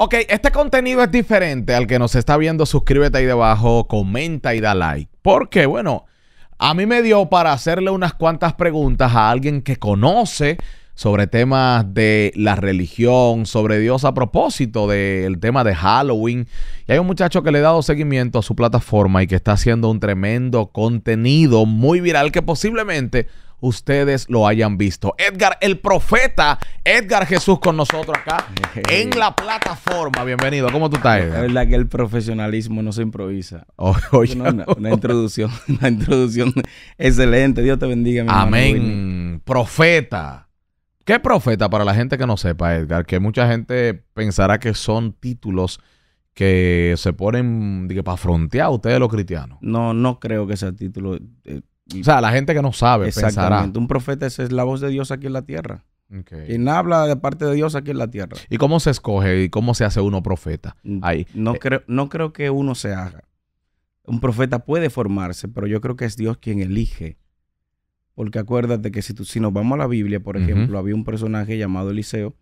Ok, este contenido es diferente al que nos está viendo. Suscríbete ahí debajo, comenta y da like. Porque, bueno, a mí me dio para hacerle unas cuantas preguntas a alguien que conoce sobre temas de la religión, sobre Dios a propósito del tema de Halloween. Y hay un muchacho que le ha dado seguimiento a su plataforma y que está haciendo un tremendo contenido muy viral que posiblemente ustedes lo hayan visto. Edgar, el profeta, Edgar Jesús con nosotros acá en la plataforma. Bienvenido, ¿cómo tú estás, Edgar? La verdad que el profesionalismo no se improvisa. una, introducción, una introducción excelente. Dios te bendiga, mi Amén. Profeta. ¿Qué profeta para la gente que no sepa, Edgar? Que mucha gente pensará que son títulos que se ponen para frontear a ustedes los cristianos. No, no creo que sea título. Eh, o sea, la gente que no sabe exactamente. Un profeta es, la voz de Dios aquí en la tierra. y Quien habla de parte de Dios aquí en la tierra. ¿Y cómo se escoge y cómo se hace uno profeta? Mm, ahí. No, eh, creo, no creo que uno se haga. Un profeta puede formarse, pero yo creo que es Dios quien elige. Porque acuérdate que si, tú, si nos vamos a la Biblia, por ejemplo, había un personaje llamado Eliseo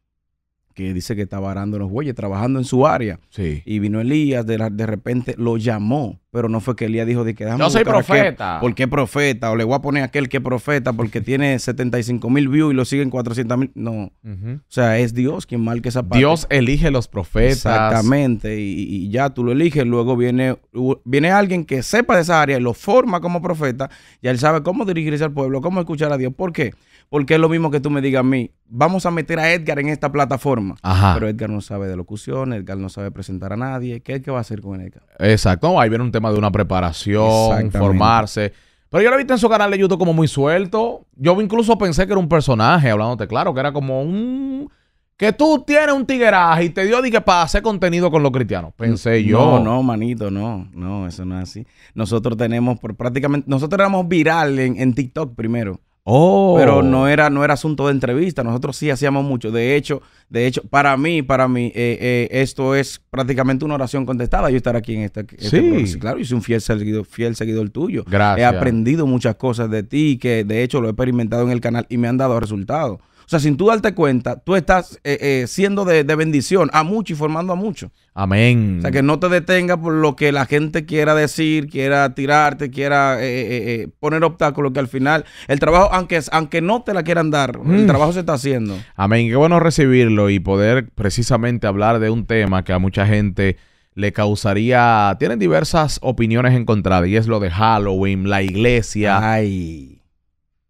que dice que estaba arando los bueyes, trabajando en su área. Y vino Elías, de, de repente lo llamó pero no fue que Elías dijo de que No soy profeta. porque profeta? O le voy a poner aquel que profeta porque tiene 75 mil views y lo siguen 400 mil. No. O sea, es Dios quien marca esa parte. Dios elige los profetas. Exactamente. Y, ya tú lo eliges. Luego viene, viene alguien que sepa de esa área lo forma como profeta. Y él sabe cómo dirigirse al pueblo, cómo escuchar a Dios. ¿Por qué? Porque es lo mismo que tú me digas a mí. Vamos a meter a Edgar en esta plataforma. Ajá. Pero Edgar no sabe de locución, Edgar no sabe presentar a nadie. ¿Qué, es que va a hacer con Edgar? Exacto. Ahí viene un tema de una preparación, Informarse Pero yo lo he visto en su canal de YouTube como muy suelto. Yo incluso pensé que era un personaje, hablándote claro, que era como un... Que tú tienes un tigueraje y te dio para hacer contenido con los cristianos. Pensé mm, yo. No, no, manito, no. No, eso no es así. Nosotros tenemos, por, prácticamente, nosotros éramos viral en, en TikTok primero. Oh. Pero no era, no era asunto de entrevista. Nosotros sí hacíamos mucho. De hecho, de hecho, para mí, para mí, eh, eh, esto es prácticamente una oración contestada. Yo estar aquí en esta. Este, este sí. Claro, y soy un fiel seguidor, fiel seguidor tuyo. He aprendido muchas cosas de ti que de hecho lo he experimentado en el canal y me han dado resultados. O sea, sin tú darte cuenta, tú estás eh, eh, siendo de, bendición a muchos y formando a muchos. Amén. O sea, que no te detenga por lo que la gente quiera decir, quiera tirarte, quiera eh, poner obstáculos, que al final el trabajo, aunque, aunque no te la quieran dar, el mm. trabajo se está haciendo. Amén. Qué bueno recibirlo y poder precisamente hablar de un tema que a mucha gente le causaría, tienen diversas opiniones encontradas y es lo de Halloween, la iglesia. Ay.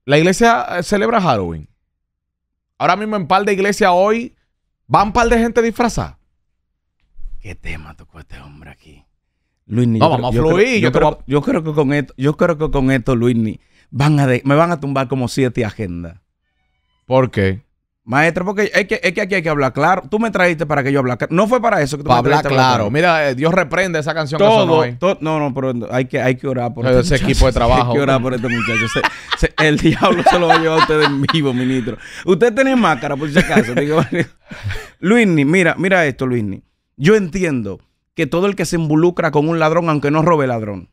La iglesia celebra Halloween. Ahora mismo en par de iglesia hoy van par de gente disfrazada. ¿Qué tema tocó este hombre aquí? Luis, no, yo vamos creo, a fluir. Yo, creo, que con esto, yo creo que con esto, Luis, me van a tumbar como siete agendas. ¿Por qué? Maestro, porque es que, es que aquí hay que hablar claro. Tú me trajiste para que yo hablara No fue para eso que tú me me Para Hablar claro. claro. Mira, eh, Dios reprende esa canción Todo, que sonó no, no, pero hay que, hay que orar por este ese equipo de trabajo. Hay que orar por este muchacho. el diablo se lo va a llevar a usted en vivo, ministro. Usted tiene máscara, por si acaso. Luisni, mira, mira esto, Luisni. Yo entiendo que todo el que se involucra con un ladrón, aunque no robe ladrón.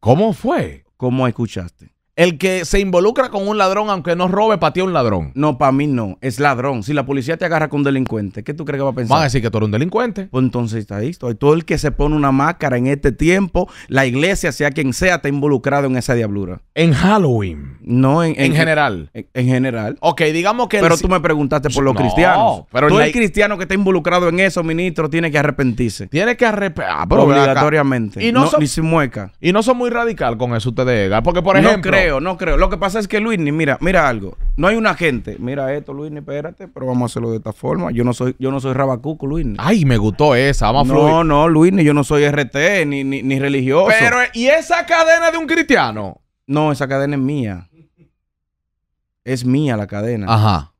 ¿Cómo fue? ¿Cómo escuchaste? El que se involucra con un ladrón, aunque no robe, patea un ladrón. No, para mí no. Es ladrón. Si la policía te agarra con un delincuente, ¿qué tú crees que va a pensar? Van a decir que tú eres un delincuente. Pues entonces está listo. Todo el que se pone una máscara en este tiempo, la iglesia, sea quien sea, está involucrado en esa diablura. En Halloween. No, en, en, general. En, general. Ok, digamos que. Pero tú me preguntaste por los no, cristianos. Pero todo el cristiano que está involucrado en eso, ministro, tiene que arrepentirse. Tiene que arrepentirse. Ah, Obligatoriamente. Y no, ni se mueca. Y no son muy radical con eso ustedes, porque por ejemplo creo, no creo. Lo que pasa es que Luis, mira, mira algo. No hay una gente. Mira esto, Luisni, espérate, pero vamos a hacerlo de esta forma. Yo no soy, yo no soy rabacuco, Luisni. Ay, me gustó esa. Vamos no, a No, no, Luisni, yo no soy RT ni, religioso. Pero, ¿y esa cadena de un cristiano? No, esa cadena es mía. Es mía la cadena. Ajá.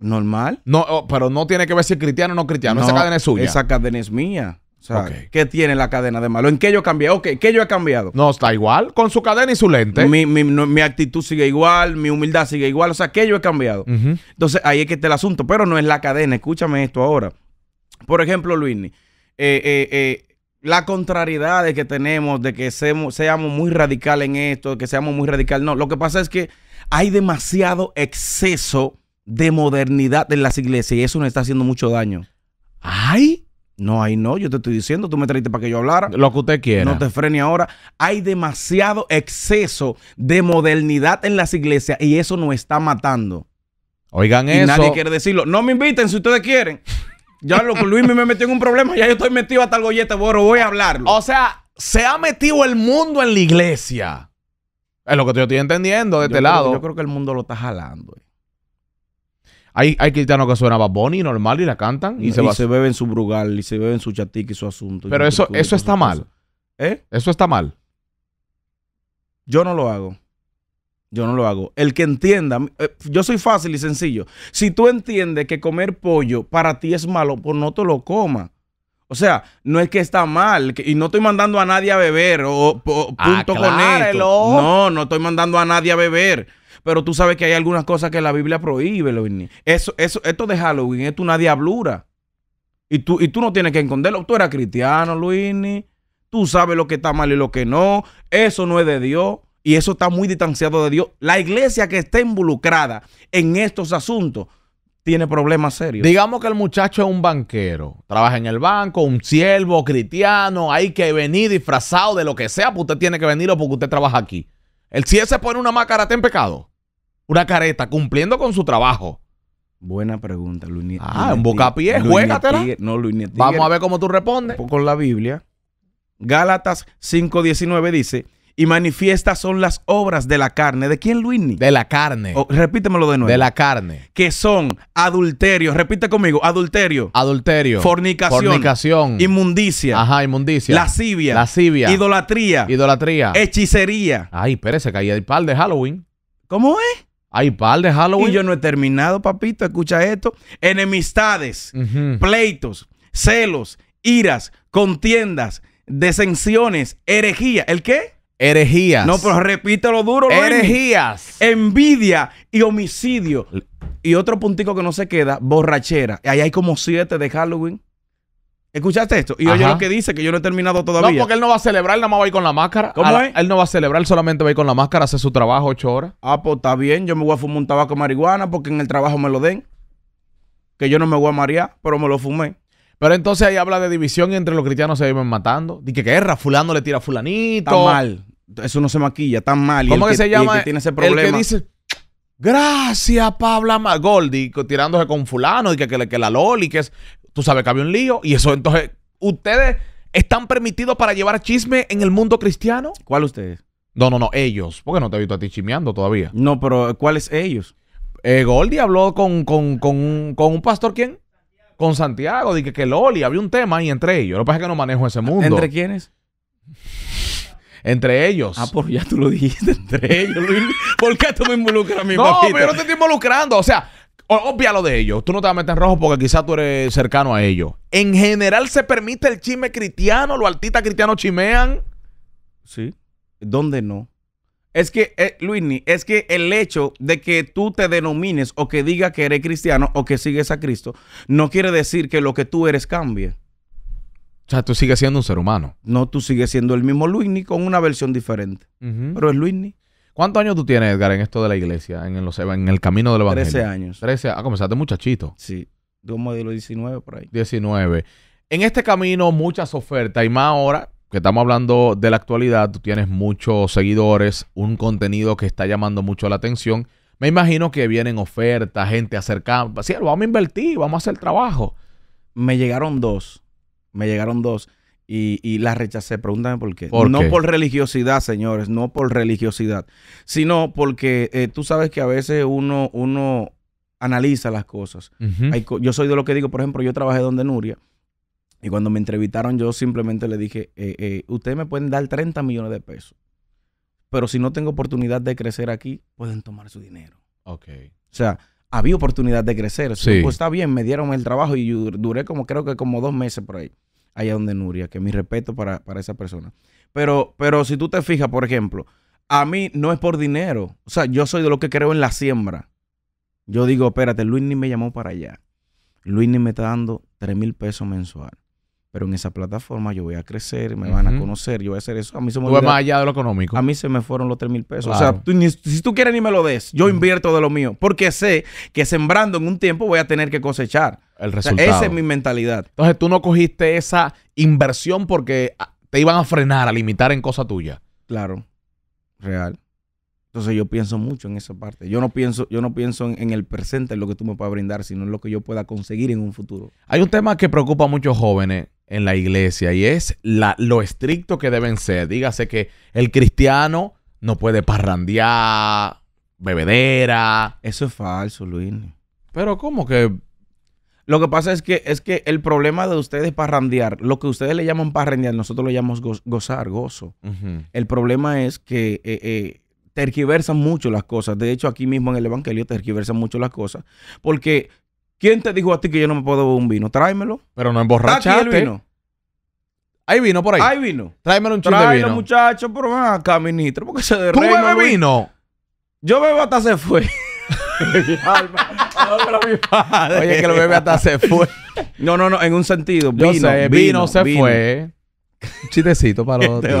Normal. No, oh, pero no tiene que ver si cristiano o no cristiano. esa cadena es suya. Esa cadena es mía. O sea, ¿qué tiene la cadena de malo? ¿En qué yo cambiado? Ok, ¿qué yo he cambiado? No, está igual, con su cadena y su lente. Mi, actitud sigue igual, mi humildad sigue igual, o sea, ¿qué yo he cambiado? Entonces, ahí es que está el asunto, pero no es la cadena, escúchame esto ahora. Por ejemplo, Luis, eh, eh, eh, la contrariedad que tenemos, de que seamos, muy radicales en esto, de que seamos muy radical, no, lo que pasa es que hay demasiado exceso de modernidad en las iglesias y eso nos está haciendo mucho daño. ¡Ay! No, ahí no, yo te estoy diciendo, tú me trajiste para que yo hablara. Lo que usted quiera. No te frene ahora. Hay demasiado exceso de modernidad en las iglesias y eso nos está matando. Oigan y Nadie quiere decirlo. No me inviten si ustedes quieren. Ya lo que Luis me metió en un problema, ya yo estoy metido hasta el gollete, borro, voy a hablarlo. O sea, se ha metido el mundo en la iglesia. Es lo que yo estoy entendiendo de este lado. Yo creo que el mundo lo está jalando. Eh. Hay, hay cristianos que suenan a y normal y la cantan. Y, se, beben su brugal, y se beben su chatique y su asunto. Pero eso, eso está mal. ¿Eh? Eso está mal. Yo no lo hago. Yo no lo hago. El que entienda, eh, yo soy fácil y sencillo. Si tú entiendes que comer pollo para ti es malo, pues no te lo comas. O sea, no es que está mal y no estoy mandando a nadie a beber o, ah, punto con esto. No, no estoy mandando a nadie a beber. Pero tú sabes que hay algunas cosas que la Biblia prohíbe, Luis. Eso, eso, esto de Halloween es una diablura. Y tú, y tú no tienes que esconderlo. Tú eras cristiano, Luis. Tú sabes lo que está mal y lo que no. Eso no es de Dios. Y eso está muy distanciado de Dios. La iglesia que está involucrada en estos asuntos tiene problemas serios. Digamos que el muchacho es un banquero, trabaja en el banco, un siervo cristiano, hay que venir disfrazado de lo que sea, pues usted tiene que venirlo porque usted trabaja aquí. El si se pone una máscara, está en pecado una careta cumpliendo con su trabajo? Buena pregunta, Luis. Ah, un en bocapié, pie. no, Luis Vamos a ver cómo tú respondes. Con la Biblia. Gálatas 5:19 dice, "Y manifiestas son las obras de la carne." ¿De quién, Luis? De la carne. Oh, repítemelo de nuevo. De la carne. Que son adulterio, repite conmigo, adulterio. Adulterio. Fornicación. Fornicación. Inmundicia. Ajá, inmundicia. Lascivia. Lascivia. Idolatría. Idolatría. Hechicería. Ay, espérese, caía el pal de Halloween. ¿Cómo es? Hay par de Halloween. Y yo no he terminado, papito. Escucha esto. Enemistades, pleitos, celos, iras, contiendas, desensiones, herejía. ¿El qué? Herejías. No, pero repítelo duro, Herejías. Envidia y homicidio. Y otro puntico que no se queda, borrachera. Ahí hay como siete de Halloween. ¿Escuchaste esto? Y oye lo que dice, que yo no he terminado todavía. No, porque él no va a celebrar, nada más va a ir con la máscara. ¿Cómo es? Él no va a celebrar, solamente va a ir con la máscara, hace su trabajo ocho horas. Ah, pues está bien, yo me voy a fumar un tabaco de marihuana porque en el trabajo me lo den. Que yo no me voy a marear, pero me lo fumé. Pero entonces ahí habla de división y entre los cristianos se viven matando. Dice que guerra, fulano le tira a fulanito. Está mal. Eso no se maquilla, tan mal. ¿Cómo que, se llama? Y el que tiene ese problema. dice, gracias, Pablo Magoldi, tirándose con fulano y que, que, que la Loli, que es Tú sabes que había un lío y eso entonces, ¿ustedes están permitidos para llevar chisme en el mundo cristiano? ¿Cuál ustedes? No, no, no, ellos. Porque no te he visto a ti chismeando todavía. No, pero ¿cuáles ellos? Eh, Goldi habló con, con, con, con un pastor, ¿quién? Con Santiago, dije que, Loli, había un tema ahí entre ellos. Lo que pasa es que no manejo ese mundo. ¿Entre quiénes? Entre ellos. Ah, pues ya tú lo dijiste, entre ellos. ¿Por qué tú me involucras a mí, No, pero yo no te estoy involucrando. O sea, lo de ellos. Tú no te vas a meter en rojo porque quizás tú eres cercano a ellos. En general se permite el chisme cristiano, los artistas cristianos chimean. Sí. ¿Dónde no? Es que, eh, Luisni, es que el hecho de que tú te denomines o que digas que eres cristiano o que sigues a Cristo, no quiere decir que lo que tú eres cambie. O sea, tú sigues siendo un ser humano. No, tú sigues siendo el mismo Luisni con una versión diferente. Pero es Luisni. ¿Cuántos años tú tienes, Edgar, en esto de la iglesia, en, el camino del evangelio? Trece años. 13, ah, comenzaste muchachito. Sí, De un modelo 19 por ahí. 19. En este camino muchas ofertas y más ahora que estamos hablando de la actualidad, tú tienes muchos seguidores, un contenido que está llamando mucho la atención. Me imagino que vienen ofertas, gente acercada, sí, vamos a invertir, vamos a hacer trabajo. Me llegaron dos, me llegaron dos. Y, la rechacé. Pregúntame por qué. no por religiosidad, señores, no por religiosidad, sino porque eh, tú sabes que a veces uno, uno analiza las cosas. yo soy de lo que digo, por ejemplo, yo trabajé donde Nuria. Y cuando me entrevistaron, yo simplemente le dije, eh, eh ustedes me pueden dar 30 millones de pesos. Pero si no tengo oportunidad de crecer aquí, pueden tomar su dinero. Ok. O sea, había oportunidad de crecer. Sí. Pues está bien, me dieron el trabajo y duré como creo que como dos meses por ahí allá donde Nuria, que mi respeto para, esa persona. Pero, pero si tú te fijas, por ejemplo, a mí no es por dinero. O sea, yo soy de lo que creo en la siembra. Yo digo, espérate, Luis ni me llamó para allá. Luis ni me está dando 3 mil pesos mensual pero en esa plataforma yo voy a crecer, me van a conocer, yo voy a hacer eso. A mí se me más allá de lo económico. A mí se me fueron los 3 mil pesos. O sea, si tú quieres ni me lo des, yo invierto de lo mío, porque sé que sembrando en un tiempo voy a tener que cosechar. El resultado. esa es mi mentalidad. Entonces tú no cogiste esa inversión porque ah, te iban a frenar, a limitar en cosa tuya. Claro, real. Entonces yo pienso mucho en esa parte. Yo no pienso, yo no pienso en, el presente, en lo que tú me puedas brindar, sino en lo que yo pueda conseguir en un futuro. Hay un tema que preocupa a muchos jóvenes en la iglesia y es la, lo estricto que deben ser. Dígase que el cristiano no puede parrandear, bebedera. Eso es falso, Luis. Pero ¿cómo que lo que pasa es que, es que el problema de ustedes parrandear, lo que ustedes le llaman parrandear, nosotros lo llamamos gozar, gozo. El problema es que eh, eh mucho las cosas. De hecho, aquí mismo en el Evangelio tergiversan mucho las cosas. Porque ¿Quién te dijo a ti que yo no me puedo beber un vino? Tráemelo. Pero no emborrachaste. vino. Hay vino por ahí. Hay vino. Tráemelo un chiste de vino. muchacho, pero acá, ministro, porque se derrama. ¿Tú bebes vino? Yo bebo hasta se fue. Oye, que lo bebe hasta se fue. No, no, no, en un sentido. Vino, yo sé, vino, se fue. Chistecito para los este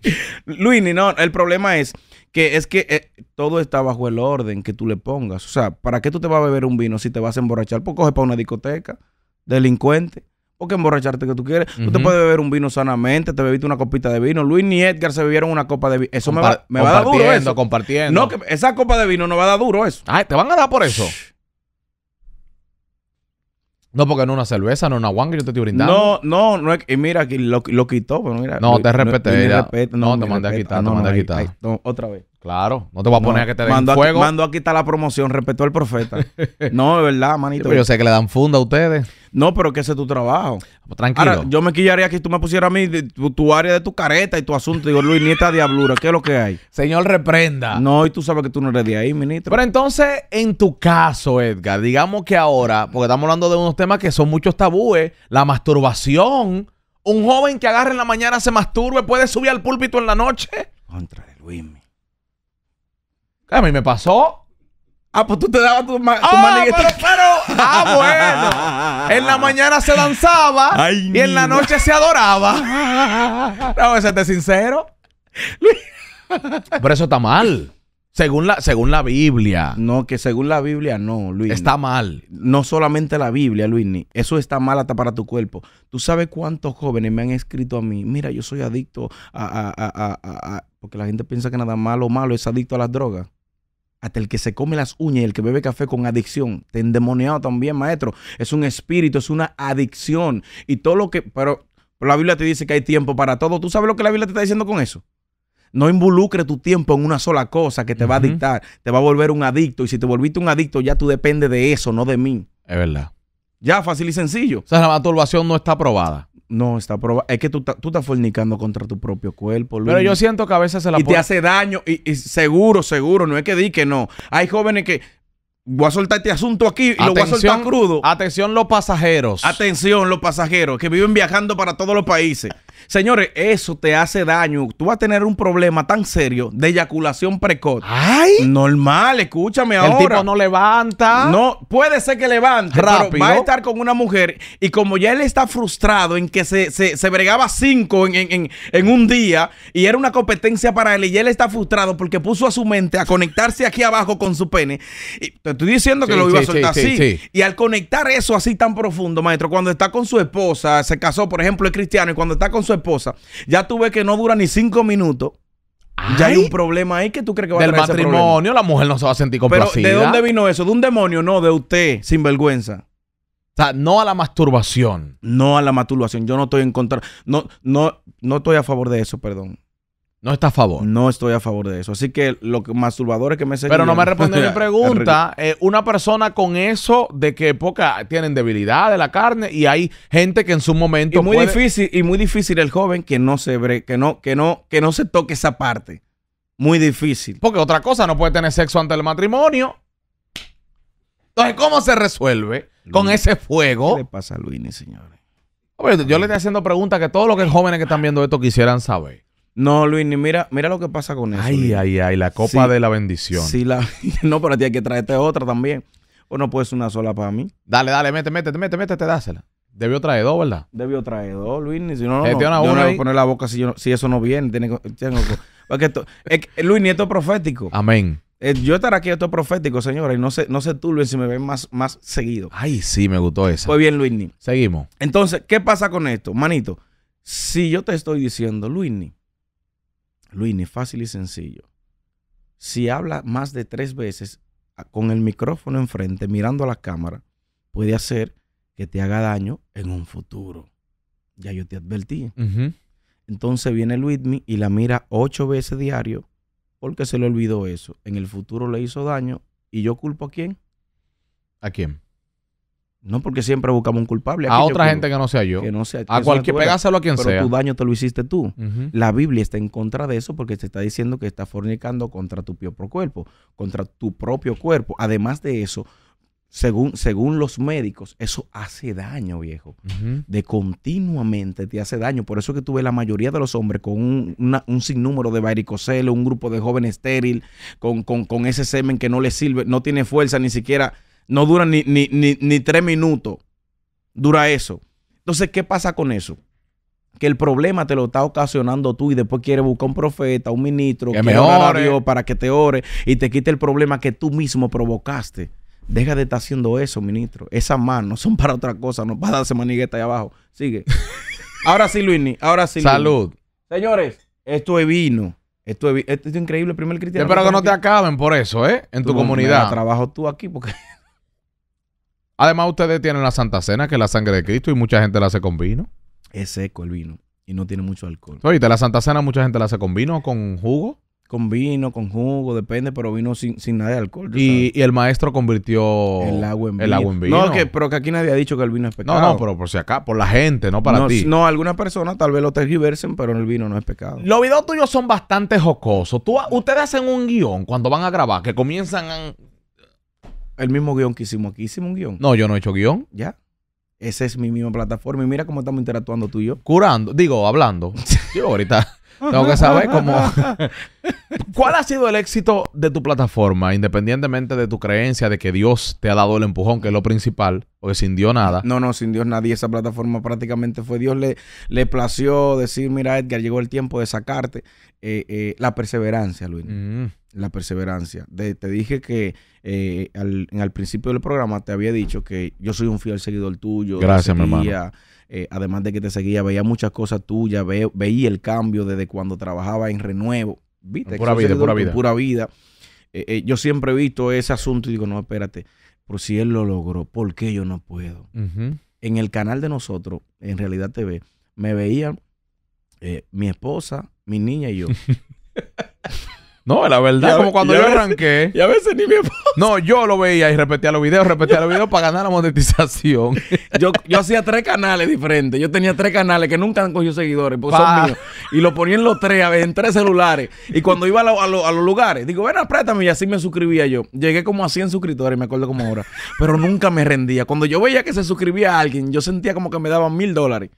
tigres. Luini, no, el problema es que es que eh, todo está bajo el orden que tú le pongas. O sea, ¿para qué tú te vas a beber un vino si te vas a emborrachar? Pues coge para una discoteca, delincuente. O que emborracharte que tú quieres. Tú te puedes beber un vino sanamente, te bebiste una copita de vino. Luis ni Edgar se bebieron una copa de vino. Eso me va, me va a dar duro eso. Compartiendo. No, que esa copa de vino no va a dar duro eso. Ay, te van a dar por eso. No, porque no es una cerveza, no es una guanga, yo te estoy brindando. No, no, no es, y mira, lo, lo quitó, pero mira. No, te respeté. No, no, te mandé a quitar, ah, no, te mandé a quitar. otra vez. Claro, no te voy a poner a que te den mando fuego. A, a quitar la promoción, respetó al profeta. no, de verdad, manito. pero yo sé que le dan funda a ustedes. No, pero que ese es tu trabajo. Pues, tranquilo. yo me quillaría que tú me pusieras a mí tu, área de tu careta y tu asunto. Digo, Luis, nieta diablura, ¿qué es lo que hay? Señor, reprenda. No, y tú sabes que tú no eres de ahí, ministro. Pero entonces, en tu caso, Edgar, digamos que ahora, porque estamos hablando de unos temas que son muchos tabúes, la masturbación. Un joven que agarre en la mañana se masturbe, puede subir al púlpito en la noche. Contra de Luis. A mí me pasó. Ah, pues tú te dabas tu, ma ah, pero, pero, ah, bueno. En la mañana se danzaba y en la noche se adoraba. No, ese te sincero. Pero eso está mal. Según la, según la Biblia. No, que según la Biblia no, Luis. Está mal. No solamente la Biblia, Luis. Eso está mal hasta para tu cuerpo. Tú sabes cuántos jóvenes me han escrito a mí. Mira, yo soy adicto a... porque la gente piensa que nada malo o malo es adicto a las drogas. Hasta el que se come las uñas y el que bebe café con adicción. Te endemoniado también, maestro. Es un espíritu, es una adicción. Y todo lo que. Pero, la Biblia te dice que hay tiempo para todo. ¿Tú sabes lo que la Biblia te está diciendo con eso? No involucre tu tiempo en una sola cosa que te va a dictar. Te va a volver un adicto. Y si te volviste un adicto, ya tú dependes de eso, no de mí. Es verdad. Ya, fácil y sencillo. O sea, la masturbación no está aprobada. No, está probado. Es que tú, tú, estás fornicando contra tu propio cuerpo. Luis. Pero yo siento que a veces se la Y te hace daño. Y, seguro, seguro. No es que di que no. Hay jóvenes que. Voy a soltar este asunto aquí y lo voy a soltar crudo. Atención, los pasajeros. Atención, los pasajeros que viven viajando para todos los países. Señores, eso te hace daño. Tú vas a tener un problema tan serio de eyaculación precoz. ¡Ay! Normal, escúchame ahora. El tipo no levanta. No, puede ser que levante, Rápido. pero va a estar con una mujer y como ya él está frustrado en que se, se, bregaba cinco en, un día y era una competencia para él y él está frustrado porque puso a su mente a conectarse aquí abajo con su pene. te estoy diciendo que lo iba a soltar así. Y al conectar eso así tan profundo, maestro, cuando está con su esposa, se casó, por ejemplo, el cristiano y cuando está con su esposa, ya tú ves que no dura ni cinco minutos. ya hay un problema ahí que tú crees que va a a Del matrimonio, la mujer no se va a sentir complacida. Pero, ¿de dónde vino eso? ¿De un demonio? No, de usted, sin vergüenza. O sea, no a la masturbación. No a la masturbación. Yo no estoy en contra. No, no, no estoy a favor de eso, perdón. No está a favor. No estoy a favor de eso. Así que lo los masturbadores que me seguían... Pero no me respondió mi pregunta. Eh, una persona con eso de que poca tienen debilidad de la carne y hay gente que en su momento. Y muy difícil, y muy difícil el joven que no se que no, que no, que no se toque esa parte. Muy difícil. Porque otra cosa, no puede tener sexo antes del matrimonio. Entonces, ¿cómo se resuelve con ese fuego? ¿Qué pasa Luis Luini, señores? yo le estoy haciendo preguntas que todos los que jóvenes que están viendo esto quisieran saber. No, Luis, mira, mira lo que pasa con eso. Ay, ay, ay, la copa de la bendición. Sí, la, no, pero tienes que traerte otra también. O no puedes una sola para mí. Dale, dale, mete, mete, mete, mete, te dásela. Debió traer dos, ¿verdad? Debió traer dos, Luis. Si no, no, no. voy a poner la boca si, eso no viene. Tiene porque esto, es esto profético. Amén. Eh, yo estar aquí, esto es profético, señora. Y no sé, no sé tú, Luis, si me ven más, más seguido. Ay, sí, me gustó eso. Pues bien, Luis. Seguimos. Entonces, ¿qué pasa con esto? Manito, si yo te estoy diciendo, Luis, Luis, fácil y sencillo. Si habla más de tres veces con el micrófono enfrente, mirando a la cámara, puede hacer que te haga daño en un futuro. Ya yo te advertí. Entonces viene Luismi y la mira ocho veces diario porque se le olvidó eso. En el futuro le hizo daño. ¿Y yo culpo a quién? ¿A quién? No porque siempre buscamos un culpable. A otra gente que no sea yo. no a cualquier, pegáselo a quien pero sea. Pero tu daño te lo hiciste tú. La Biblia está en contra de eso porque te está diciendo que está fornicando contra tu propio cuerpo, contra tu propio cuerpo. Además de eso, según, según los médicos, eso hace daño, viejo. De continuamente te hace daño. Por eso que tú ves la mayoría de los hombres con un, sinnúmero de varicocele, un grupo de jóvenes estéril, con, con, con ese semen que no le sirve, no tiene fuerza ni siquiera no dura ni, ni, tres minutos. Dura eso. Entonces, ¿qué pasa con eso? que el problema te lo está ocasionando tú y después quieres buscar un profeta, un ministro, que, me ore a para que te ore y te quite el problema que tú mismo provocaste. Deja de estar haciendo eso, ministro. Esas manos son para otra cosa, no a darse manigueta ahí abajo. Sigue. ahora sí, Luini, ahora sí. Salud. Señores, esto es vino. Esto es, esto es increíble, el primer cristiano. Espero que no te acaben por eso, ¿eh? En tu comunidad. trabajo tú aquí porque Además, ustedes tienen la Santa Cena, que es la sangre de Cristo, y mucha gente la hace con vino. Es seco el vino y no tiene mucho alcohol. de la Santa Cena mucha gente la hace con vino, o con jugo. Con vino, con jugo, depende, pero vino sin, nada de alcohol. Y, el maestro convirtió el agua en vino. No, que, pero que aquí nadie ha dicho que el vino es pecado. No, no, pero por si acá, por la gente, no para ti. No, algunas personas tal vez lo tergiversen, pero el vino no es pecado. Los videos tuyos son bastante jocosos. Tú, ustedes hacen un guión cuando van a grabar, que comienzan a el mismo guión que hicimos aquí. Hicimos un guión. No, yo no he hecho guión. Ya. Esa es mi misma plataforma. Y mira cómo estamos interactuando tú y yo. Curando, digo, hablando. Yo ahorita tengo que saber cómo. ¿Cuál ha sido el éxito de tu plataforma, independientemente de tu creencia de que Dios te ha dado el empujón, que es lo principal, o que sin Dios nada? No, no, sin Dios nadie. Esa plataforma prácticamente fue Dios le, le plació decir, mira Edgar, llegó el tiempo de sacarte. Eh, eh, la perseverancia, Luis. Mm. La perseverancia. te dije que eh, al, en, principio del programa te había dicho que yo soy un fiel seguidor tuyo. Gracias, mi hermano. además de que te seguía, veía muchas cosas tuyas, veía el cambio desde cuando trabajaba en Renuevo. ¿Viste? Pura vida, pura vida, pura vida. yo siempre he visto ese asunto y digo, no, espérate, por si él lo logró, ¿por qué yo no puedo? En el canal de nosotros, en Realidad TV, me veían eh, mi esposa, mi niña y yo. No, la verdad, como cuando yo arranqué. Y a veces ni mi esposa. No, yo lo veía y repetía los videos, repetía los videos para ganar la monetización. yo, hacía tres canales diferentes. Yo tenía tres canales que nunca han cogido seguidores, porque son míos. Y lo ponía en los tres, a veces en tres celulares. Y cuando iba a, los lugares, digo, ven, apriétame Y así me suscribía yo. Llegué como a 100 suscriptores, me acuerdo como ahora. Pero nunca me rendía. Cuando yo veía que se suscribía a alguien, yo sentía como que me daban mil dólares.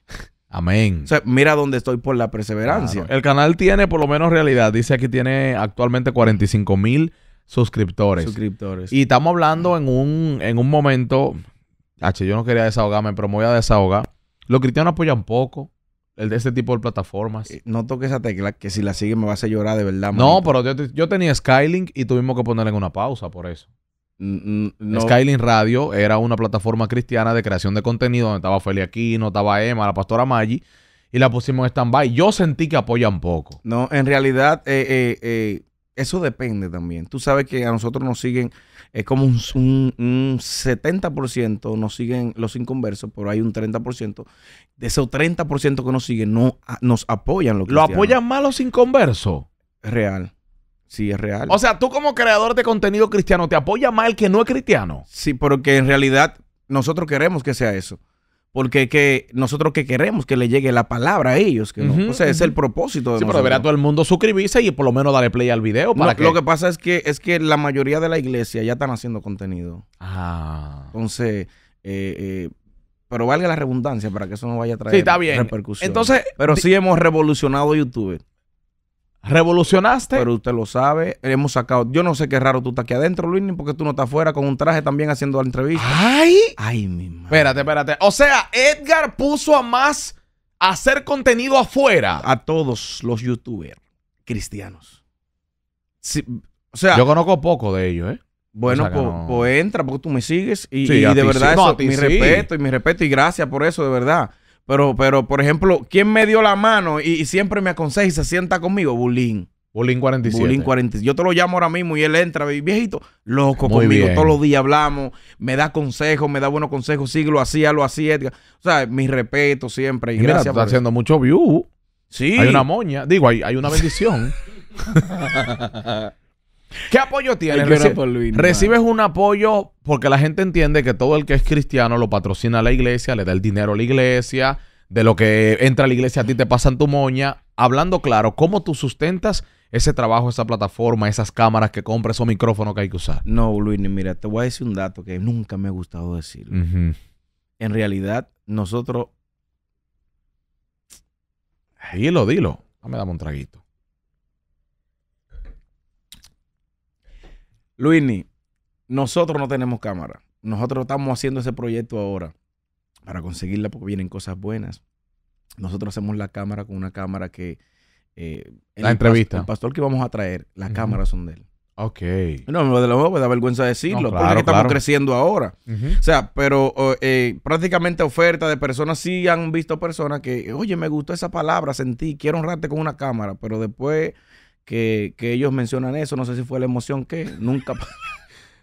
Amén. O sea, mira dónde estoy por la perseverancia. El canal tiene por lo menos realidad. Dice aquí tiene actualmente 45 mil suscriptores. Suscriptores. Y estamos hablando en un, en un momento. H, yo no quería desahogarme, pero me voy a desahogar. Los cristianos apoyan poco el de este tipo de plataformas. Eh, no toques esa tecla que si la sigue me va a hacer llorar de verdad. No, pero yo, yo, tenía Skylink y tuvimos que ponerle una pausa por eso. Skyline Radio era una plataforma cristiana de creación de contenido donde estaba Feli Aquino, estaba Emma, la pastora Maggi, y la pusimos en stand-by. Yo sentí que apoyan poco. No, en realidad, eh, eh, eh, eso depende también. Tú sabes que a nosotros nos siguen, es como un, 70% nos siguen los inconversos, pero hay un 30%. De esos 30% que nos siguen, no, nos apoyan ¿Lo apoyan más los inconversos? Real. Sí, es real. O sea, tú como creador de contenido cristiano, ¿te apoya más el que no es cristiano? Sí, porque en realidad nosotros queremos que sea eso. Porque que nosotros que queremos que le llegue la palabra a ellos. Que o sea, es el propósito de Sí, pero debería todo el mundo suscribirse y por lo menos darle play al video. Lo que pasa es que, es que la mayoría de la iglesia ya están haciendo contenido. Ah. Entonces, eh, eh, pero valga la redundancia para que eso no vaya a traer sí, está bien. Entonces, pero sí hemos revolucionado YouTube. Revolucionaste. Pero usted lo sabe. Hemos sacado. Yo no sé qué raro tú estás aquí adentro, Luis, ni porque tú no estás afuera con un traje también haciendo la entrevista. ¡Ay! ¡Ay, mi madre! Espérate, espérate. O sea, Edgar puso a más hacer contenido afuera. A todos los youtubers cristianos. o sea. Yo conozco poco de ellos, ¿eh? Bueno, pues, pues, entra porque tú me sigues y, de verdad mi respeto y mi respeto y gracias por eso, de verdad. Pero, pero, por ejemplo, ¿quién me dio la mano y, siempre me aconseja y se sienta conmigo? Bulín. Bulín 47. Bulín 47. Yo te lo llamo ahora mismo y él entra, viejito, loco conmigo. Todos los días hablamos, me da consejos, me da buenos consejos. siglo así, hacía, así O sea, mi respeto siempre. Y, gracias. está haciendo mucho view. Sí. Hay una moña. Digo, hay, hay una bendición. ¿Qué apoyo tiene. recibes un apoyo porque la gente entiende que todo el que es cristiano lo patrocina la iglesia, le da el dinero a la iglesia, de lo que entra a la iglesia a ti te pasan tu moña. Hablando claro, ¿cómo tú sustentas ese trabajo, esa plataforma, esas cámaras que compras, esos micrófonos que hay que usar? No, Luis, mira, te voy a decir un dato que nunca me ha gustado decir. En realidad, nosotros... Dilo, dilo. dame un traguito. Luini, nosotros no tenemos cámara. Nosotros estamos haciendo ese proyecto ahora para conseguirla porque vienen cosas buenas. Nosotros hacemos la cámara con una cámara que... Eh, la entrevista. el pastor que vamos a traer, las cámaras son de él. Ok. No, me da, vergüenza decirlo, porque estamos creciendo ahora. O sea, pero eh, prácticamente oferta de personas, sí han visto personas que, oye, me gustó esa palabra, sentí, quiero honrarte con una cámara, pero después que, ellos mencionan eso. No sé si fue la emoción que nunca.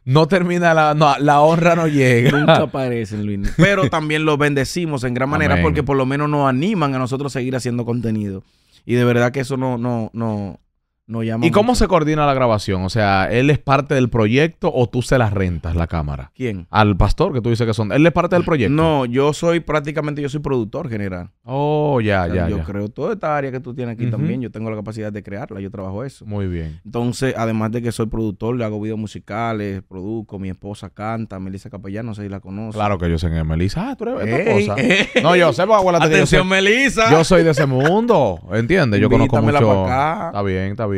No termina la, no, la honra, no llega. Nunca aparecen, Luis. Pero también los bendecimos en gran manera porque por lo menos nos animan a nosotros a seguir haciendo contenido. Y de verdad que eso no, no, no, ¿Y cómo se coordina la grabación? O sea, ¿él es parte del proyecto o tú se las rentas la cámara? ¿Quién? Al pastor que tú dices que son. ¿Él es parte del proyecto? No, yo soy prácticamente, yo soy productor general. Oh, ya, ya, ya. Yo creo toda esta área que tú tienes aquí también, yo tengo la capacidad de crearla, yo trabajo eso. Muy bien. Entonces, además de que soy productor, le hago videos musicales, produzco, mi esposa canta, Melissa Capellán, no sé si la conoce Claro que yo sé que es Melissa. Ah, tú eres No, yo sé, pues, abuela. Atención, yo soy, Yo soy de ese mundo, ¿entiendes? Yo conozco mucho. Está bien, está bien.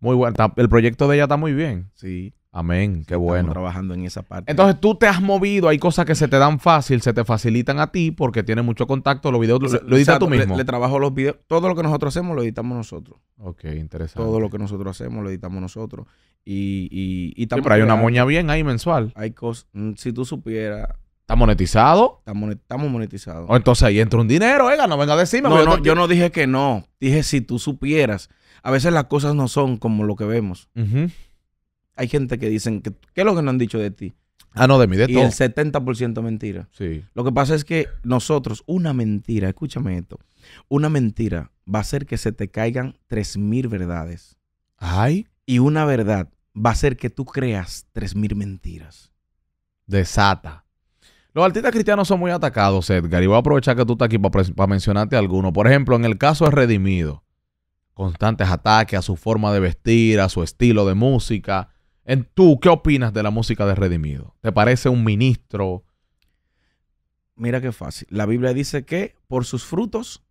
Muy bueno. El proyecto de ella está muy bien. Sí. Amén, qué bueno. trabajando en esa parte. Entonces tú te has movido, hay cosas que se te dan fácil, se te facilitan a ti porque tienes mucho contacto, los videos lo, editas tú mismo. Le, trabajo los videos, todo lo que nosotros hacemos lo editamos nosotros. Ok, interesante. Todo lo que nosotros hacemos lo editamos nosotros. Y, y, y hay una moña bien ahí mensual. Hay cosas, mm, si tú supieras, ¿Está monetizado? Estamos, monetizados. Oh, entonces ahí entra un dinero, oiga, no venga a decirme. No, yo, no dije que no. Dije si tú supieras. A veces las cosas no son como lo que vemos. Hay gente que dicen, que, ¿qué es lo que no han dicho de ti? Ah, no, de mí, de todo. Y el 70% mentira. Sí. Lo que pasa es que nosotros, una mentira, escúchame esto, una mentira va a hacer que se te caigan 3.000 verdades. Ay. Y una verdad va a hacer que tú creas 3.000 mentiras. Desata. Los artistas cristianos son muy atacados, Edgar, y voy a aprovechar que tú estás aquí para, mencionarte alguno. Por ejemplo, en el caso de Redimido, constantes ataques a su forma de vestir, a su estilo de música. En tú, ¿qué opinas de la música de Redimido? ¿Te parece un ministro? Mira qué fácil. La Biblia dice que por sus frutos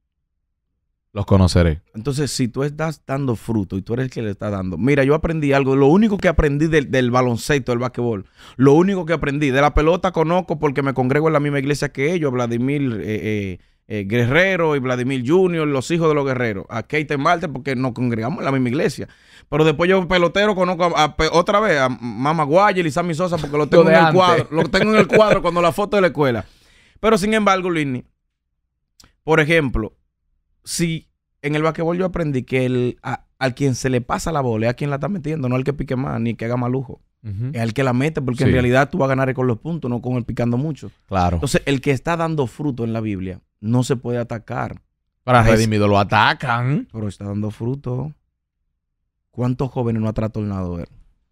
los conoceré. Entonces, si tú estás dando fruto y tú eres el que le está dando. Mira, yo aprendí algo. Lo único que aprendí del, baloncesto, del básquetbol, lo único que aprendí de la pelota conozco porque me congrego en la misma iglesia que ellos, Vladimir eh, eh, eh, Guerrero y Vladimir Junior, los hijos de los guerreros, a Kate Marte porque nos congregamos en la misma iglesia. Pero después yo pelotero conozco otra vez a Mama Guayel y Sammy Sosa porque lo tengo en el cuadro, lo tengo en el cuadro cuando la foto de la escuela. Pero sin embargo, Lini, por ejemplo, si en el basquetbol yo aprendí que el, al quien se le pasa la bola es a quien la está metiendo, no al que pique más ni que haga más lujo. Es al que la mete, porque en realidad tú vas a ganar con los puntos, no con el picando mucho. Claro. Entonces, el que está dando fruto en la Biblia no se puede atacar. Para redimido lo atacan. Pero está dando fruto. ¿Cuántos jóvenes no ha trastornado él?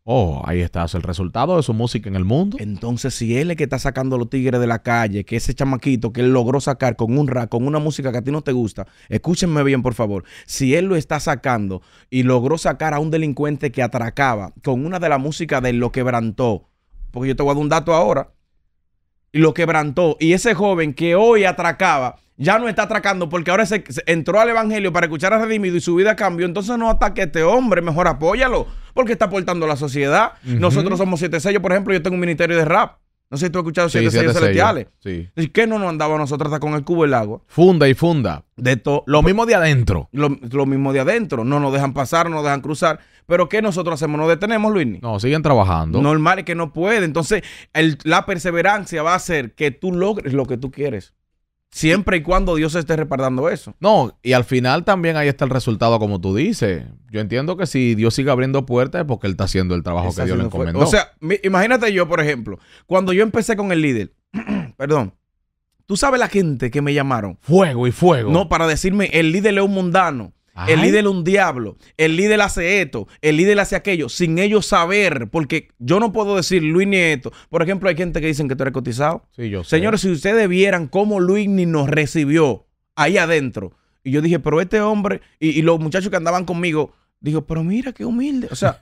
Oh, ahí está el resultado de su música en el mundo. Entonces, si él es que está sacando a los tigres de la calle, que ese chamaquito que él logró sacar con un rap, con una música que a ti no te gusta, escúchenme bien, por favor. Si él lo está sacando y logró sacar a un delincuente que atracaba con una de la música de lo quebrantó, porque yo te voy a dar un dato ahora, y lo quebrantó, y ese joven que hoy atracaba, ya no está atracando porque ahora se, entró al evangelio para escuchar a Redimido y su vida cambió, entonces no ataque a este hombre, mejor apóyalo porque está aportando a la sociedad. Nosotros somos siete sellos, por ejemplo, yo tengo un ministerio de rap. No sé si tú has escuchado siete, sellos celestiales. ¿Y qué no nos andaba nosotros hasta con el cubo del el agua? Funda y funda. De Lo mismo de adentro. Lo, mismo de adentro. No nos dejan pasar, no nos dejan cruzar. Pero ¿qué nosotros hacemos? No detenemos, Luis? No, siguen trabajando. Normal es que no puede. Entonces, la perseverancia va a hacer que tú logres lo que tú quieres. Siempre y cuando Dios esté reparando eso. No, y al final también ahí está el resultado, como tú dices. Yo entiendo que si Dios sigue abriendo puertas es porque Él está haciendo el trabajo que Dios le encomendó. O sea, imagínate yo, por ejemplo, cuando yo empecé con el líder, perdón, tú sabes la gente que me llamaron. Fuego y fuego. No, para decirme, el líder es un mundano. El líder es un diablo, el líder hace esto, el líder hace aquello, sin ellos saber, porque yo no puedo decir Luis Nieto. Por ejemplo, hay gente que dicen que tú eres cotizado. Sí, yo Señores, si ustedes vieran cómo Luis ni nos recibió ahí adentro. Y yo dije, pero este hombre, y los muchachos que andaban conmigo, Digo, pero mira qué humilde. O sea,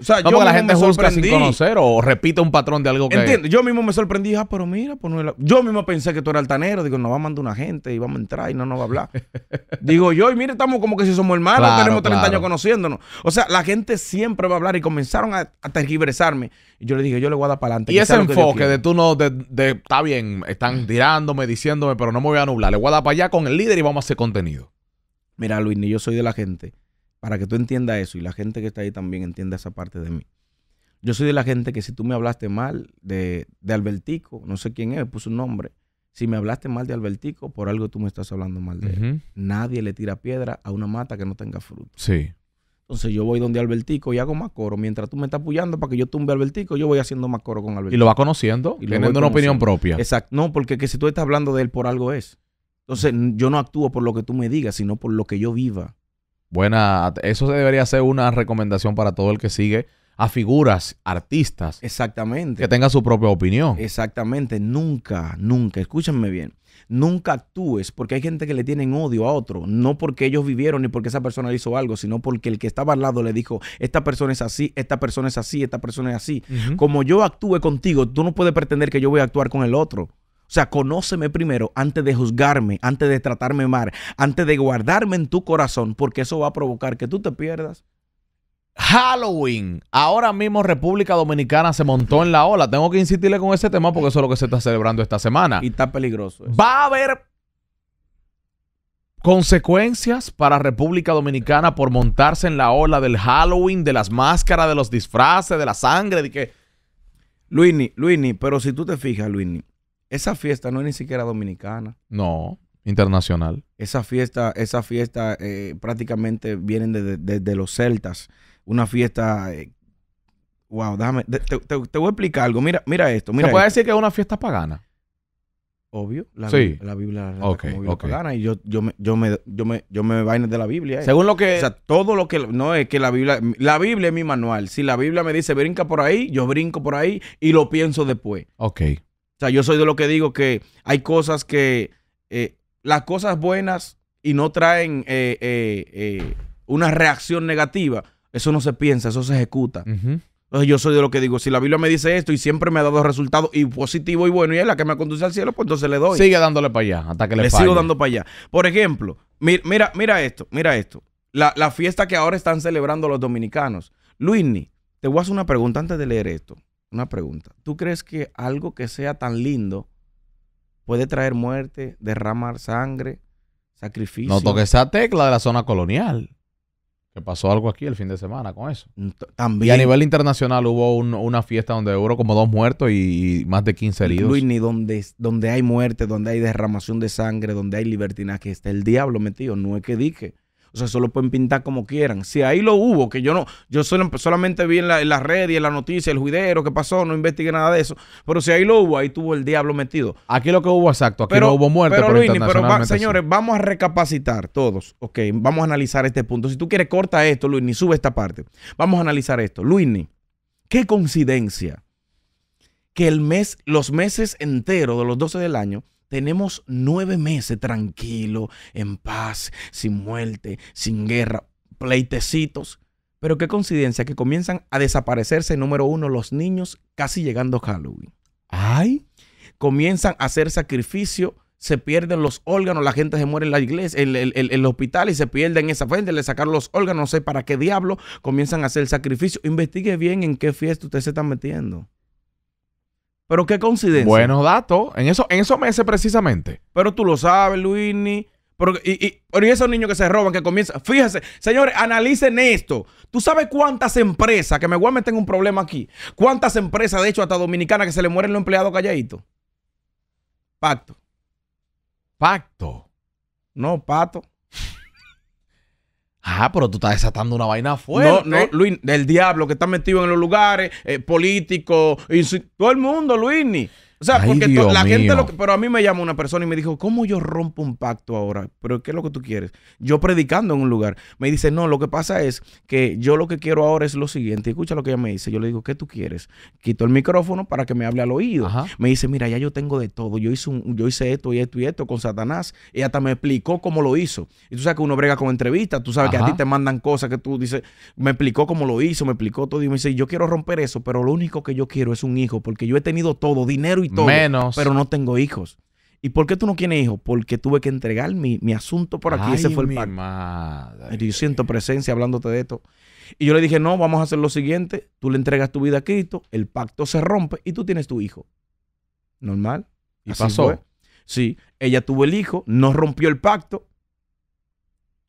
o sea no, yo la gente sin conocer o repite un patrón de algo que. Entiendo, yo mismo me sorprendí. Ah, pero mira, pues Yo mismo pensé que tú eras altanero. Digo, nos va a mandar una gente y vamos a entrar y no nos va a hablar. Digo yo, y mira, estamos como que si somos hermanos, tenemos 30 años conociéndonos. O sea, la gente siempre va a hablar y comenzaron a, a tergiversarme. Y yo le dije, yo le voy a dar para adelante. Y ese enfoque de tú no, de, de, está bien, están tirándome, diciéndome, pero no me voy a nublar. Le voy a dar para allá con el líder y vamos a hacer contenido. Mira, Luis, ni yo soy de la gente para que tú entiendas eso y la gente que está ahí también entienda esa parte de mí. Yo soy de la gente que si tú me hablaste mal de, de Albertico, no sé quién es, puso un nombre. Si me hablaste mal de Albertico, por algo tú me estás hablando mal de él. Nadie le tira piedra a una mata que no tenga fruto. Sí. Entonces yo voy donde Albertico y hago más coro. Mientras tú me estás apoyando para que yo tumbe a Albertico, yo voy haciendo más coro con Albertico. Y lo va conociendo, y teniendo una opinión propia. Exacto. No, porque si tú estás hablando de él por algo es. Entonces yo no actúo por lo que tú me digas, sino por lo que yo viva. Buena, eso se debería ser una recomendación para todo el que sigue a figuras, artistas. Exactamente. Que tenga su propia opinión. Exactamente. Nunca, nunca, escúchenme bien, nunca actúes porque hay gente que le tienen odio a otro. No porque ellos vivieron ni porque esa persona hizo algo, sino porque el que estaba al lado le dijo, esta persona es así, esta persona es así, esta persona es así. Como yo actúe contigo, tú no puedes pretender que yo voy a actuar con el otro. O sea, conóceme primero antes de juzgarme, antes de tratarme mal, antes de guardarme en tu corazón, porque eso va a provocar que tú te pierdas. Halloween. Ahora mismo República Dominicana se montó en la ola. Tengo que insistirle con ese tema porque eso es lo que se está celebrando esta semana. Y está peligroso. Va a haber consecuencias para República Dominicana por montarse en la ola del Halloween, de las máscaras, de los disfraces, de la sangre, de que... Luini, Luini, pero si tú te fijas, Luini, esa fiesta no es ni siquiera dominicana. No, internacional. Esa fiesta, esa fiesta eh, prácticamente vienen desde de, los celtas. Una fiesta... Eh, wow, déjame... Te, voy a explicar algo. Mira, mira esto. Mira ¿Se puede decir que es una fiesta pagana? Obvio, la, sí. la Biblia es pagana y yo, yo, me, yo, me, yo, me, yo de la Biblia. Eh. Según lo que... O sea, todo lo que... No, es que la Biblia... La Biblia es mi manual. Si la Biblia me dice brinca por ahí, yo brinco por ahí y lo pienso después. Ok. O sea, yo soy de lo que digo que hay cosas que, eh, las cosas buenas y no traen eh, eh, una reacción negativa, eso no se piensa, eso se ejecuta. Entonces yo soy de lo que digo, si la Biblia me dice esto y siempre me ha dado resultados y positivo y bueno, y es la que me conduce al cielo, pues entonces le doy. Sigue dándole para allá, hasta que le, le sigo dando para allá. Por ejemplo, mira, mira esto, mira esto. La, la, fiesta que ahora están celebrando los dominicanos. Luisni, te voy a hacer una pregunta antes de leer esto una pregunta. ¿Tú crees que algo que sea tan lindo puede traer muerte, derramar sangre, sacrificio? No toque esa tecla de la zona colonial. Que pasó algo aquí el fin de semana con eso. También. Y a nivel internacional hubo una fiesta donde hubo como dos muertos y, más de 15 heridos. Luis, ni donde, donde hay muerte, donde hay derramación de sangre, donde hay libertinaje, está el diablo metido. No es que dije. O sea, eso lo pueden pintar como quieran. Si ahí lo hubo, que yo no, yo solo, solamente vi en la, redes red y en la noticia, el juidero, qué pasó, no investigué nada de eso. Pero si ahí lo hubo, ahí tuvo el diablo metido. Aquí lo que hubo, exacto, aquí pero, no hubo muerte. Pero, pero, pero señores, vamos a recapacitar todos, ok, vamos a analizar este punto. Si tú quieres, corta esto, Luini, sube esta parte. Vamos a analizar esto. Luini, qué coincidencia que el mes, los meses enteros de los 12 del año tenemos nueve meses tranquilo, en paz, sin muerte, sin guerra, pleitecitos. Pero qué coincidencia que comienzan a desaparecerse, número uno, los niños casi llegando a Halloween. ¡Ay! Comienzan a hacer sacrificio, se pierden los órganos, la gente se muere en la iglesia, en el, hospital y se pierden esa fuente, le sacaron los órganos, no sé para qué diablo, comienzan a hacer sacrificio. Investigue bien en qué fiesta usted se está metiendo. Pero qué coincidencia. Buenos datos. En, eso, en esos meses precisamente. Pero tú lo sabes, Luini. Pero, y, y, y esos niños que se roban, que comienzan. Fíjense, señores, analicen esto. ¿Tú sabes cuántas empresas, que me voy a meter un problema aquí? ¿Cuántas empresas, de hecho, hasta dominicanas, que se le mueren los empleados calladitos? Pacto. Pacto. No, pato. Ajá, pero tú estás desatando una vaina fuerte. No, no, Luis, del diablo que está metido en los lugares, eh, políticos, todo el mundo, Luini. O sea, porque la gente lo que, pero a mí me llamó una persona y me dijo, "¿Cómo yo rompo un pacto ahora? Pero ¿qué es lo que tú quieres?" Yo predicando en un lugar, me dice, "No, lo que pasa es que yo lo que quiero ahora es lo siguiente." Escucha lo que ella me dice. Yo le digo, "¿Qué tú quieres?" Quito el micrófono para que me hable al oído. Me dice, "Mira, ya yo tengo de todo. Yo hice un, yo hice esto y esto y esto con Satanás." Y hasta me explicó cómo lo hizo. Y tú sabes que uno brega con entrevistas, tú sabes que a ti te mandan cosas que tú dices, "Me explicó cómo lo hizo, me explicó todo." Y me dice, "Yo quiero romper eso, pero lo único que yo quiero es un hijo porque yo he tenido todo, dinero y Menos. Pero no tengo hijos. ¿Y por qué tú no tienes hijos? Porque tuve que entregar mi, asunto por aquí. Ese fue el pacto. Yo siento presencia hablándote de esto. Y yo le dije, no, vamos a hacer lo siguiente. Tú le entregas tu vida a Cristo, el pacto se rompe y tú tienes tu hijo. Normal. Y pasó. Sí, ella tuvo el hijo, no rompió el pacto.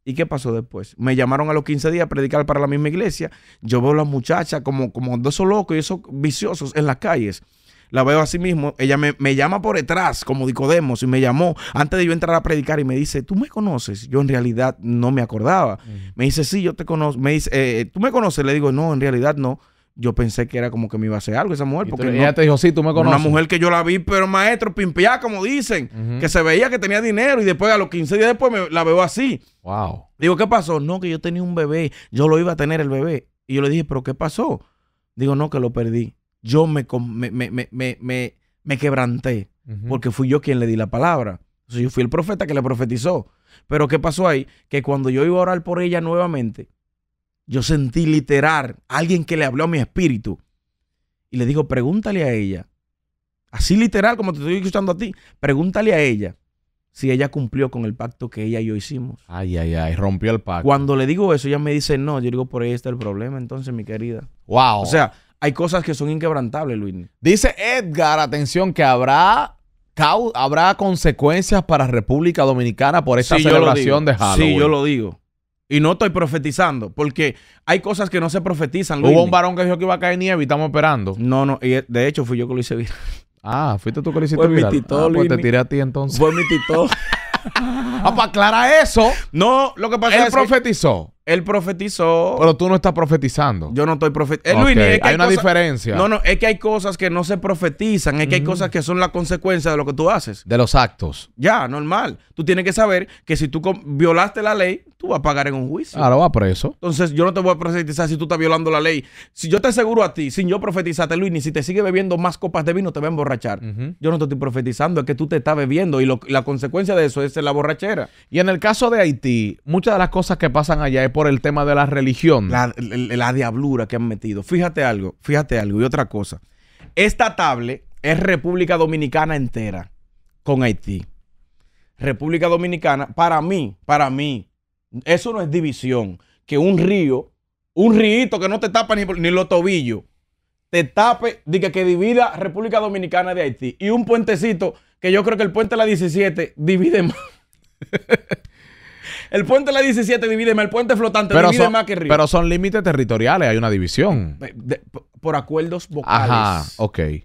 ¿Y qué pasó después? Me llamaron a los 15 días a predicar para la misma iglesia. Yo veo a las muchachas como, como de esos locos y esos viciosos en las calles la veo así mismo, ella me, llama por detrás como Dicodemos y me llamó antes de yo entrar a predicar y me dice, ¿tú me conoces? Yo en realidad no me acordaba. Me dice, sí, yo te conozco. Me dice, eh, ¿tú me conoces? Le digo, no, en realidad no. Yo pensé que era como que me iba a hacer algo esa mujer. Porque ella te dijo, sí, tú me conoces. Una mujer que yo la vi, pero maestro, pimpeada, como dicen, que se veía que tenía dinero y después a los 15 días después me, la veo así. Wow. Digo, ¿qué pasó? No, que yo tenía un bebé, yo lo iba a tener el bebé. Y yo le dije, ¿pero qué pasó? Digo, no, que lo perdí yo me, me, me, quebranté, porque fui yo quien le di la palabra. yo fui el profeta que le profetizó. Pero ¿qué pasó ahí? Que cuando yo iba a orar por ella nuevamente, yo sentí literal alguien que le habló a mi espíritu. Y le dijo, pregúntale a ella. Así literal, como te estoy escuchando a ti, pregúntale a ella si ella cumplió con el pacto que ella y yo hicimos. Ay, ay, ay, rompió el pacto. Cuando le digo eso, ella me dice no. Yo digo, por ahí está el problema, entonces, mi querida. Wow. O sea, hay cosas que son inquebrantables, Luis. Dice Edgar, atención, que habrá habrá consecuencias para República Dominicana por esta celebración de Halloween. Sí, yo lo digo. Y no estoy profetizando, porque hay cosas que no se profetizan. Luis. Hubo un varón que dijo que iba a caer nieve y estamos esperando. No, no, y de hecho fui yo que lo hice viral. Ah, fuiste tú que lo hiciste fue Mi tito, ah, pues te tiré a ti entonces. Fue mi tito. ah, para pues aclarar eso. No, lo que pasa es que... Él profetizó. Él profetizó. Pero tú no estás profetizando. Yo no estoy profetizando. hay, una diferencia. No, no, es que hay cosas que no se profetizan, es que hay mm. cosas que son la consecuencia de lo que tú haces. De los actos. Ya, normal. Tú tienes que saber que si tú violaste la ley, tú vas a pagar en un juicio. Claro, va preso. Entonces, yo no te voy a profetizar si tú estás violando la ley. Si yo te aseguro a ti, sin yo profetizarte, Luis, ni si te sigue bebiendo más copas de vino, te va a emborrachar. Yo no te estoy profetizando, es que tú te estás bebiendo y la consecuencia de eso es la borrachera. Y en el caso de Haití, muchas de las cosas que pasan allá es por el tema de la religión. La, diablura que han metido. Fíjate algo, fíjate algo y otra cosa. Esta tablet es República Dominicana entera con Haití. República Dominicana, para mí, para mí, eso no es división. Que un río, un río que no te tapa ni, ni los tobillos, te tape, diga que divida República Dominicana de Haití. Y un puentecito, que yo creo que el puente de la 17 divide más. El puente de la 17 divide más, el puente flotante divide más que Río. Pero son límites territoriales, hay una división. Eh, por acuerdos vocales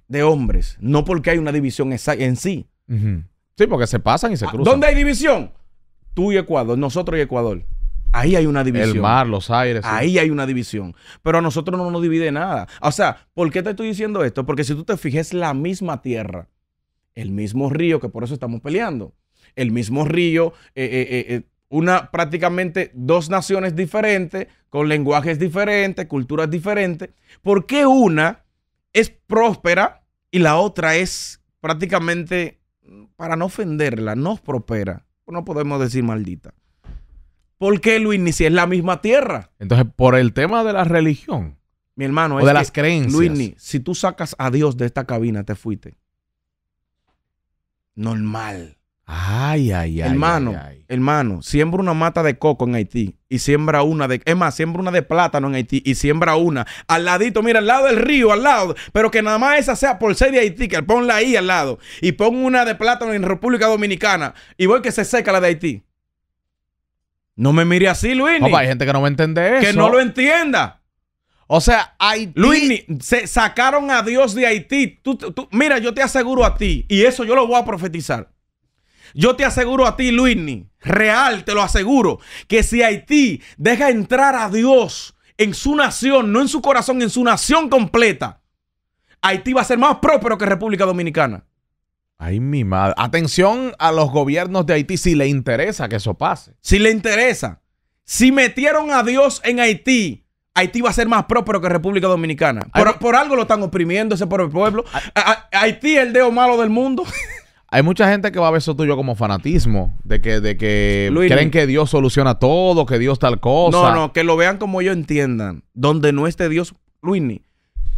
de hombres, no porque hay una división en sí. Sí, porque se pasan y se ah, cruzan. ¿Dónde hay división? Tú y Ecuador, nosotros y Ecuador. Ahí hay una división. El mar, los aires. Ahí hay una división. Pero a nosotros no nos divide nada. O sea, ¿por qué te estoy diciendo esto? Porque si tú te fijas, la misma tierra, el mismo río, que por eso estamos peleando, el mismo río eh, eh, eh una prácticamente dos naciones diferentes, con lenguajes diferentes, culturas diferentes. ¿Por qué una es próspera y la otra es prácticamente, para no ofenderla, no prospera? No podemos decir maldita. ¿Por qué Luis si es la misma tierra? Entonces, por el tema de la religión. Mi hermano, o de las creencias. Luis, si tú sacas a Dios de esta cabina, te fuiste. Normal. Ay, ay, ay. Hermano, hermano, siembra una mata de coco en Haití y siembra una de. Es más, siembra una de plátano en Haití y siembra una. Al ladito, mira, al lado del río, al lado. Pero que nada más esa sea por ser de Haití, que ponla ahí al lado. Y pon una de plátano en República Dominicana y voy que se seca la de Haití. No me mire así, Luis. Opa, hay gente que no me entiende eso. Que no lo entienda. O sea, Haití. Luis, se sacaron a Dios de Haití. tú, mira, yo te aseguro a ti, y eso yo lo voy a profetizar yo te aseguro a ti, Luisni, real, te lo aseguro, que si Haití deja entrar a Dios en su nación, no en su corazón, en su nación completa, Haití va a ser más próspero que República Dominicana. Ay, mi madre. Atención a los gobiernos de Haití si le interesa que eso pase. Si le interesa. Si metieron a Dios en Haití, Haití va a ser más próspero que República Dominicana. Por, por algo lo están oprimiendo por el pueblo. Haití es el deo malo del mundo. Hay mucha gente que va a ver eso tuyo como fanatismo, de que, de que creen que Dios soluciona todo, que Dios tal cosa. No, no, que lo vean como ellos entiendan. Donde no esté Dios, Luini,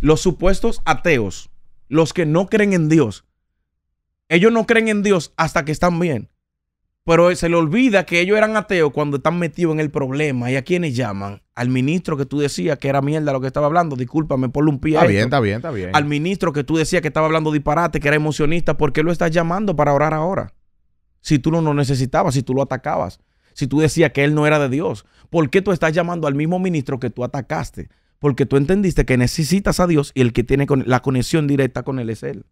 los supuestos ateos, los que no creen en Dios, ellos no creen en Dios hasta que están bien. Pero se le olvida que ellos eran ateos cuando están metidos en el problema. ¿Y a quiénes llaman? Al ministro que tú decías que era mierda lo que estaba hablando. Discúlpame, por un pie. Está bien, está bien, está bien. Al ministro que tú decías que estaba hablando disparate, que era emocionista. ¿Por qué lo estás llamando para orar ahora? Si tú no lo necesitabas, si tú lo atacabas. Si tú decías que él no era de Dios. ¿Por qué tú estás llamando al mismo ministro que tú atacaste? Porque tú entendiste que necesitas a Dios y el que tiene la conexión directa con él es él.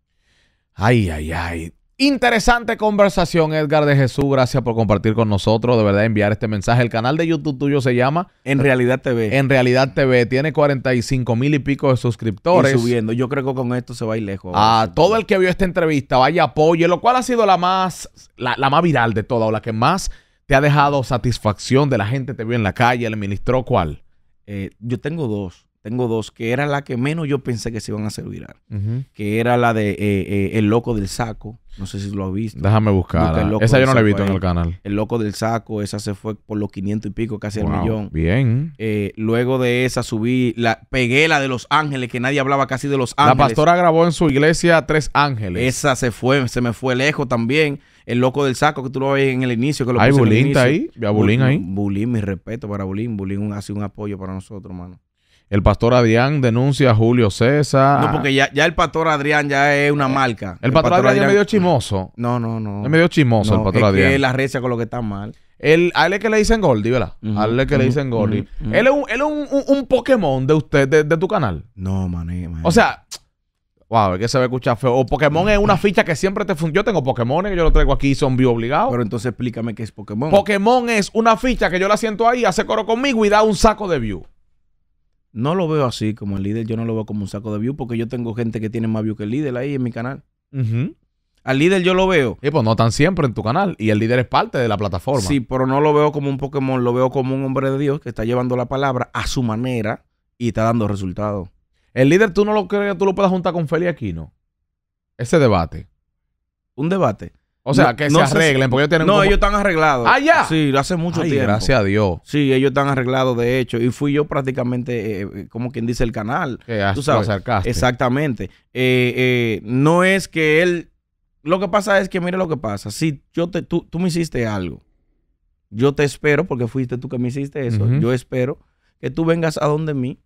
Ay, ay, ay. Interesante conversación, Edgar de Jesús. Gracias por compartir con nosotros. De verdad, enviar este mensaje. El canal de YouTube tuyo se llama En Realidad TV. En Realidad TV. Tiene 45 mil y pico de suscriptores. Y subiendo. Yo creo que con esto se va a ir lejos. a todo el que vio esta entrevista, vaya apoyo. Lo cual ha sido la más, la, más viral de todas, o la que más te ha dejado satisfacción de la gente te vio en la calle, El ministro, cuál? Eh, yo tengo dos tengo dos, que era la que menos yo pensé que se iban a servir. viral. Que era la de eh, eh, El Loco del Saco. No sé si lo has visto. Déjame buscarla. Esa yo no la he visto en el canal. El Loco del Saco, esa se fue por los 500 y pico, casi el millón. Bien. Eh, luego de esa subí, la, pegué la de Los Ángeles, que nadie hablaba casi de Los Ángeles. La pastora grabó en su iglesia Tres Ángeles. Esa se fue, se me fue lejos también. El Loco del Saco, que tú lo ves en el inicio. Que lo Hay Bulín está ahí. Bulín ahí. Bulín, mi respeto para Bulín. Bulín hace un apoyo para nosotros, hermano. El pastor Adrián denuncia a Julio César. No, porque ya, el pastor Adrián ya es una eh, marca. El, pastor, Adrián es medio chimoso. No, no, no. Es medio chimoso el pastor Adrián. Que la reza con lo que está mal. El, a él es que le dicen Goldie, ¿verdad? a él que le dicen Goldie. él es, un, él Pokémon de usted, de, tu canal. No, mané, O sea, Wow, es que se ve a feo. O Pokémon es una ficha que siempre te funciona. Yo tengo Pokémon que yo lo traigo aquí y son bio obligados. Pero entonces explícame qué es Pokémon. Pokémon es una ficha que yo la siento ahí, hace coro conmigo y da un saco de view. No lo veo así como el líder, yo no lo veo como un saco de views porque yo tengo gente que tiene más views que el líder ahí en mi canal. Al líder yo lo veo. Y pues no tan siempre en tu canal. Y el líder es parte de la plataforma. Sí, pero no lo veo como un Pokémon, lo veo como un hombre de Dios que está llevando la palabra a su manera y está dando resultados. El líder, tú no lo crees tú lo puedas juntar con Feli Aquino. Ese debate. ¿Un debate? O sea, que se arreglen, porque ellos tienen No, ellos están arreglados. ¡Ah, ya! Sí, hace mucho tiempo. Gracias a Dios. Sí, ellos están arreglados, de hecho. Y fui yo prácticamente, eh, eh, como quien dice, el canal. Que tú sabes. Acercaste. Exactamente. Eh, no es que él. Lo que pasa es que, mire lo que pasa. Si yo te, tú, tú me hiciste algo, yo te espero, porque fuiste tú que me hiciste eso. Yo espero que tú vengas a donde mí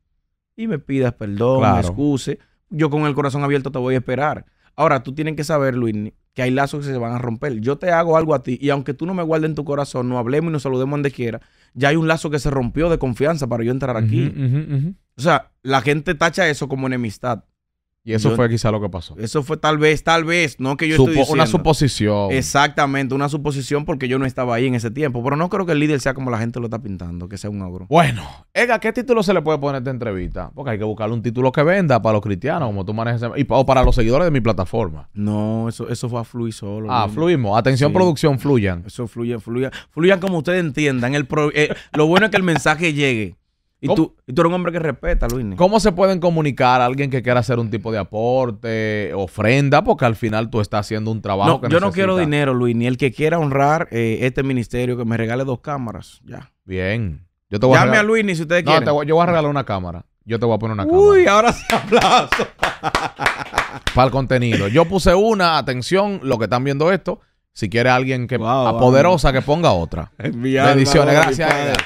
y me pidas perdón, excuse. Yo con el corazón abierto te voy a esperar. Ahora, tú tienes que saber, Luis, que hay lazos que se van a romper. Yo te hago algo a ti y aunque tú no me guardes en tu corazón, no hablemos y nos saludemos donde quiera, ya hay un lazo que se rompió de confianza para yo entrar aquí. O sea, la gente tacha eso como enemistad. Y eso fue quizá lo que pasó. Eso fue tal vez, tal vez, no que yo Supo, Una suposición. Exactamente, una suposición porque yo no estaba ahí en ese tiempo. Pero no creo que el líder sea como la gente lo está pintando, que sea un ogro. Bueno, Ega, ¿qué título se le puede poner a esta entrevista? Porque hay que buscarle un título que venda para los cristianos, como tú manejas, y, o para los seguidores de mi plataforma. No, eso, eso va a fluir solo. Ah, fluimos. Atención, producción, fluyan. Eso fluye, fluya. Fluyan como ustedes entiendan. El eh, lo bueno es que el mensaje llegue. Y tú, tú, eres un hombre que respeta, Luis. ¿Cómo se pueden comunicar a alguien que quiera hacer un tipo de aporte, ofrenda? Porque al final tú estás haciendo un trabajo no, Yo no quiero dinero, Luis. Ni el que quiera honrar eh, este ministerio, que me regale dos cámaras. Ya. Bien. Yo te voy a, Luis, si ustedes quieren. yo voy a regalar una cámara. Yo te voy a poner una cámara. Uy, ahora se aplauso. Para el contenido. Yo puse una, atención, los que están viendo esto. Si quiere alguien que apoderosa, que ponga otra. Bendiciones, gracias.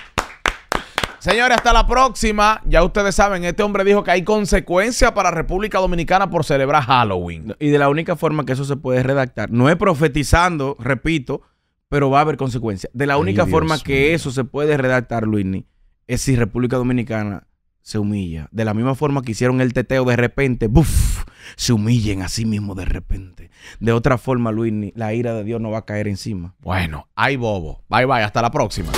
Señores, hasta la próxima. Ya ustedes saben, este hombre dijo que hay consecuencias para República Dominicana por celebrar Halloween. Y de la única forma que eso se puede redactar, no es profetizando, repito, pero va a haber consecuencias. De la única forma que eso se puede redactar, Luisni, es si República Dominicana se humilla. De la misma forma que hicieron el teteo de repente, ¡buf! Se humillen a sí mismos de repente. De otra forma, Luisni, la ira de Dios no va a caer encima. Bueno, hay bobo. Bye bye, hasta la próxima.